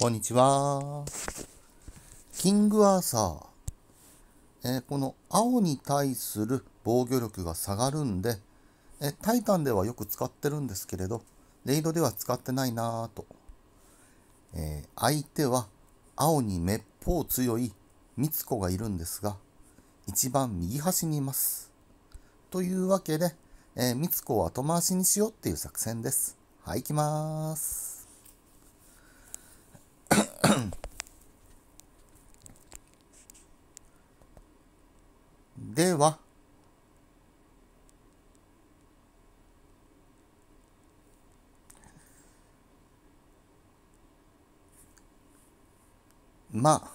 こんにちは。キングアーサー。えー、この青に対する防御力が下がるんで、えー、タイタンではよく使ってるんですけれど、レイドでは使ってないなぁと。えー、相手は青にめっぽう強いミツコがいるんですが、一番右端にいます。というわけで、えー、ミツコを後回しにしようっていう作戦です。はい、行きまーす。ではまあ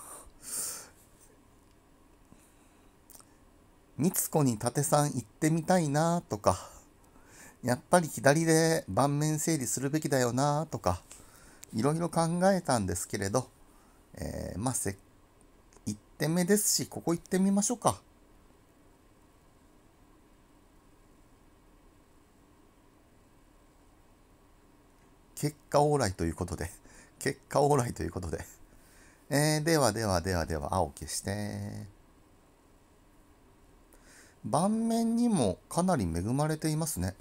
みつこに縦さん行ってみたいなとかやっぱり左で盤面整理するべきだよなとかいろいろ考えたんですけれど、えー、まあせ1点目ですしここ行ってみましょうか。結果往来ということで、結果往来ということで。えー、ではではではでは、青消して。盤面にもかなり恵まれていますね。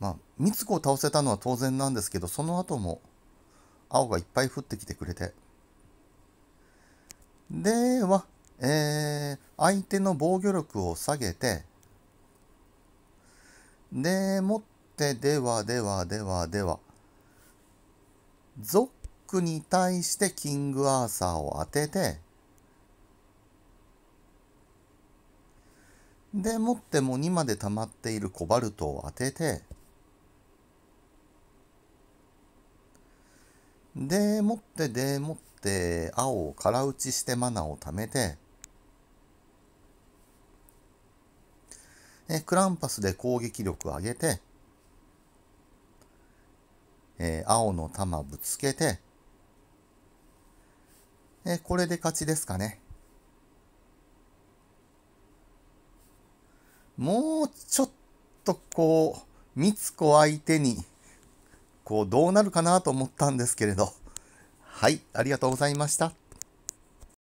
まあ、みつ子を倒せたのは当然なんですけど、その後も青がいっぱい降ってきてくれて。では、えー、相手の防御力を下げて、で、もって、ではではではでは、ゾックに対してキングアーサーを当ててでもっても2まで溜まっているコバルトを当ててでもってでもって青を空打ちしてマナを貯めてえクランパスで攻撃力上げてえー、青の玉ぶつけて、えー、これで勝ちですかね。もうちょっとこう、みつこ相手に、こう、どうなるかなと思ったんですけれど。はい、ありがとうございました。